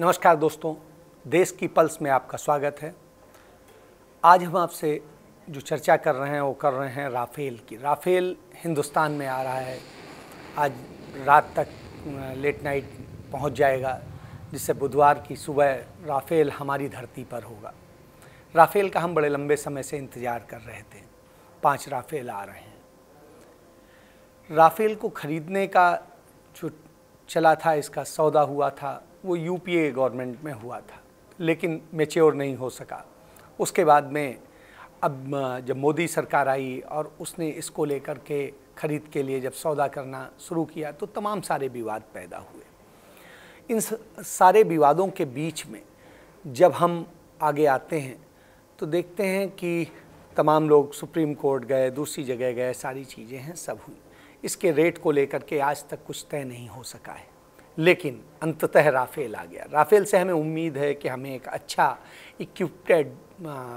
नमस्कार दोस्तों देश की पल्स में आपका स्वागत है आज हम आपसे जो चर्चा कर रहे हैं वो कर रहे हैं राफेल की राफेल हिंदुस्तान में आ रहा है आज रात तक लेट नाइट पहुंच जाएगा जिससे बुधवार की सुबह राफेल हमारी धरती पर होगा राफेल का हम बड़े लंबे समय से इंतज़ार कर रहे थे पांच राफेल आ रहे हैं राफेल को ख़रीदने का जो चला था इसका सौदा हुआ था वो यूपीए गवर्नमेंट में हुआ था लेकिन मेच्योर नहीं हो सका उसके बाद में अब जब मोदी सरकार आई और उसने इसको लेकर के खरीद के लिए जब सौदा करना शुरू किया तो तमाम सारे विवाद पैदा हुए इन सारे विवादों के बीच में जब हम आगे आते हैं तो देखते हैं कि तमाम लोग सुप्रीम कोर्ट गए दूसरी जगह गए सारी चीज़ें हैं सब हुई इसके रेट को लेकर के आज तक कुछ तय नहीं हो सका है लेकिन अंततः राफेल आ गया राफेल से हमें उम्मीद है कि हमें एक अच्छा इक्विप्टेड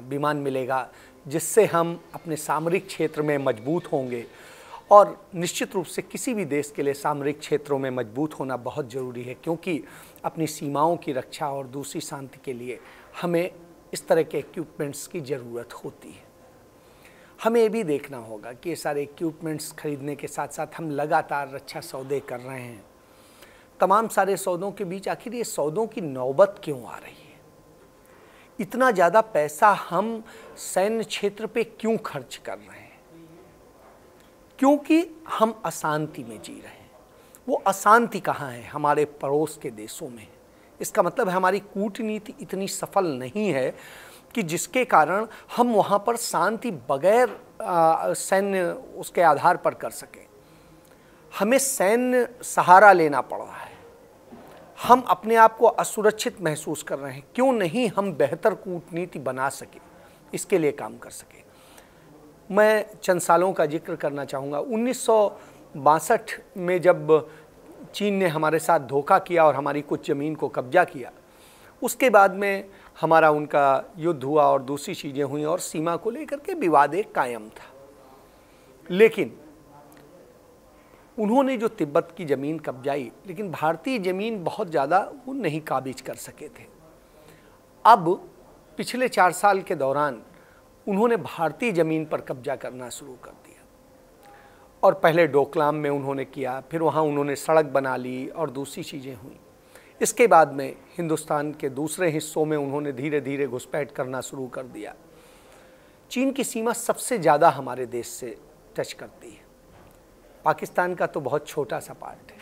विमान मिलेगा जिससे हम अपने सामरिक क्षेत्र में मजबूत होंगे और निश्चित रूप से किसी भी देश के लिए सामरिक क्षेत्रों में मजबूत होना बहुत ज़रूरी है क्योंकि अपनी सीमाओं की रक्षा और दूसरी शांति के लिए हमें इस तरह के इक्विपमेंट्स की ज़रूरत होती है हमें ये भी देखना होगा कि ये सारे इक्विपमेंट्स खरीदने के साथ साथ हम लगातार रक्षा सौदे कर रहे हैं तमाम सारे सौदों के बीच आखिर ये सौदों की नौबत क्यों आ रही है इतना ज़्यादा पैसा हम सैन्य क्षेत्र पे क्यों खर्च कर रहे हैं क्योंकि हम अशांति में जी रहे हैं वो अशांति कहाँ है हमारे पड़ोस के देशों में इसका मतलब है हमारी कूटनीति इतनी सफल नहीं है कि जिसके कारण हम वहाँ पर शांति बगैर सैन्य उसके आधार पर कर सकें हमें सैन्य सहारा लेना पड़ रहा है हम अपने आप को असुरक्षित महसूस कर रहे हैं क्यों नहीं हम बेहतर कूटनीति बना सके इसके लिए काम कर सके मैं चंद सालों का जिक्र करना चाहूँगा उन्नीस में जब चीन ने हमारे साथ धोखा किया और हमारी कुछ ज़मीन को कब्जा किया उसके बाद में हमारा उनका युद्ध हुआ और दूसरी चीज़ें हुई और सीमा को लेकर के विवाद एक कायम था लेकिन उन्होंने जो तिब्बत की ज़मीन कब्जाई लेकिन भारतीय ज़मीन बहुत ज़्यादा वो नहीं काबिज कर सके थे अब पिछले चार साल के दौरान उन्होंने भारतीय ज़मीन पर कब्जा करना शुरू कर दिया और पहले डोकलाम में उन्होंने किया फिर वहाँ उन्होंने सड़क बना ली और दूसरी चीज़ें हुई इसके बाद में हिंदुस्तान के दूसरे हिस्सों में उन्होंने धीरे धीरे घुसपैठ करना शुरू कर दिया चीन की सीमा सबसे ज़्यादा हमारे देश से टच करती है पाकिस्तान का तो बहुत छोटा सा पार्ट है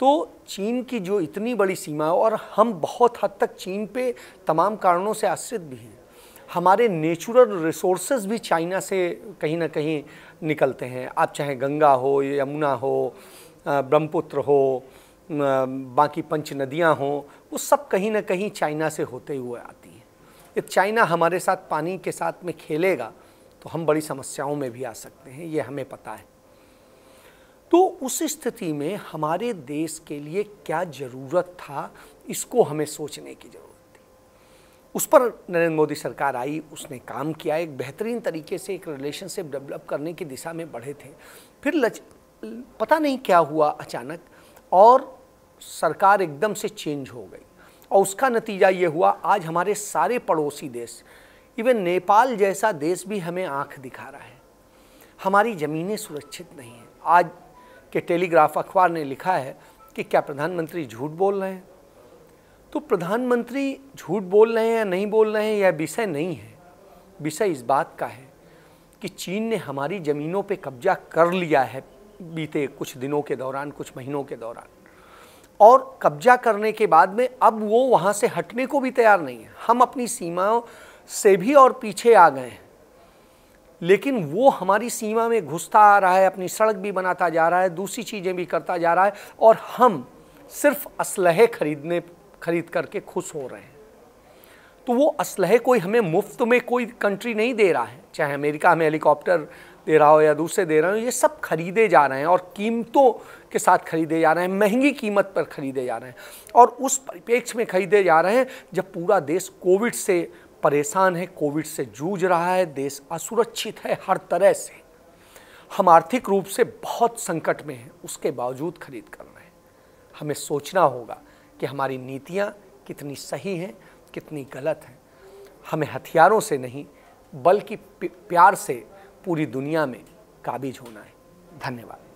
तो चीन की जो इतनी बड़ी सीमा और हम बहुत हद तक चीन पे तमाम कारणों से आश्रित भी हैं हमारे नेचुरल रिसोर्सेज भी चाइना से कहीं ना कहीं निकलते हैं आप चाहे गंगा हो यमुना हो ब्रह्मपुत्र हो बाकी पंच नदियाँ हों वो सब कहीं ना कहीं चाइना से होते हुए आती हैं यदि चाइना हमारे साथ पानी के साथ में खेलेगा तो हम बड़ी समस्याओं में भी आ सकते हैं ये हमें पता है तो उस स्थिति में हमारे देश के लिए क्या ज़रूरत था इसको हमें सोचने की ज़रूरत थी उस पर नरेंद्र मोदी सरकार आई उसने काम किया एक बेहतरीन तरीके से एक रिलेशनशिप डेवलप करने की दिशा में बढ़े थे फिर लच पता नहीं क्या हुआ अचानक और सरकार एकदम से चेंज हो गई और उसका नतीजा ये हुआ आज हमारे सारे पड़ोसी देश इवन नेपाल जैसा देश भी हमें आंख दिखा रहा है हमारी ज़मीनें सुरक्षित नहीं हैं आज कि टेलीग्राफ अखबार ने लिखा है कि क्या प्रधानमंत्री झूठ बोल रहे हैं तो प्रधानमंत्री झूठ बोल रहे हैं या नहीं बोल रहे हैं यह विषय नहीं है विषय इस बात का है कि चीन ने हमारी ज़मीनों पे कब्जा कर लिया है बीते कुछ दिनों के दौरान कुछ महीनों के दौरान और कब्जा करने के बाद में अब वो वहाँ से हटने को भी तैयार नहीं है हम अपनी सीमाओं से भी और पीछे आ गए हैं लेकिन वो हमारी सीमा में घुसता आ रहा है अपनी सड़क भी बनाता जा रहा है दूसरी चीज़ें भी करता जा रहा है और हम सिर्फ असलहे खरीदने खरीद करके खुश हो रहे हैं तो वो असलहे कोई हमें मुफ्त में कोई कंट्री नहीं दे रहा है चाहे अमेरिका हमें हेलीकॉप्टर दे रहा हो या दूसरे दे रहे हो ये सब खरीदे जा रहे हैं और कीमतों के साथ खरीदे जा रहे हैं महंगी कीमत पर खरीदे जा रहे हैं और उस परिप्रेक्ष्य में खरीदे जा रहे हैं जब पूरा देश कोविड से परेशान है कोविड से जूझ रहा है देश असुरक्षित है हर तरह से हम आर्थिक रूप से बहुत संकट में हैं उसके बावजूद खरीद कर रहे हैं हमें सोचना होगा कि हमारी नीतियाँ कितनी सही हैं कितनी गलत हैं हमें हथियारों से नहीं बल्कि प्यार से पूरी दुनिया में काबिज होना है धन्यवाद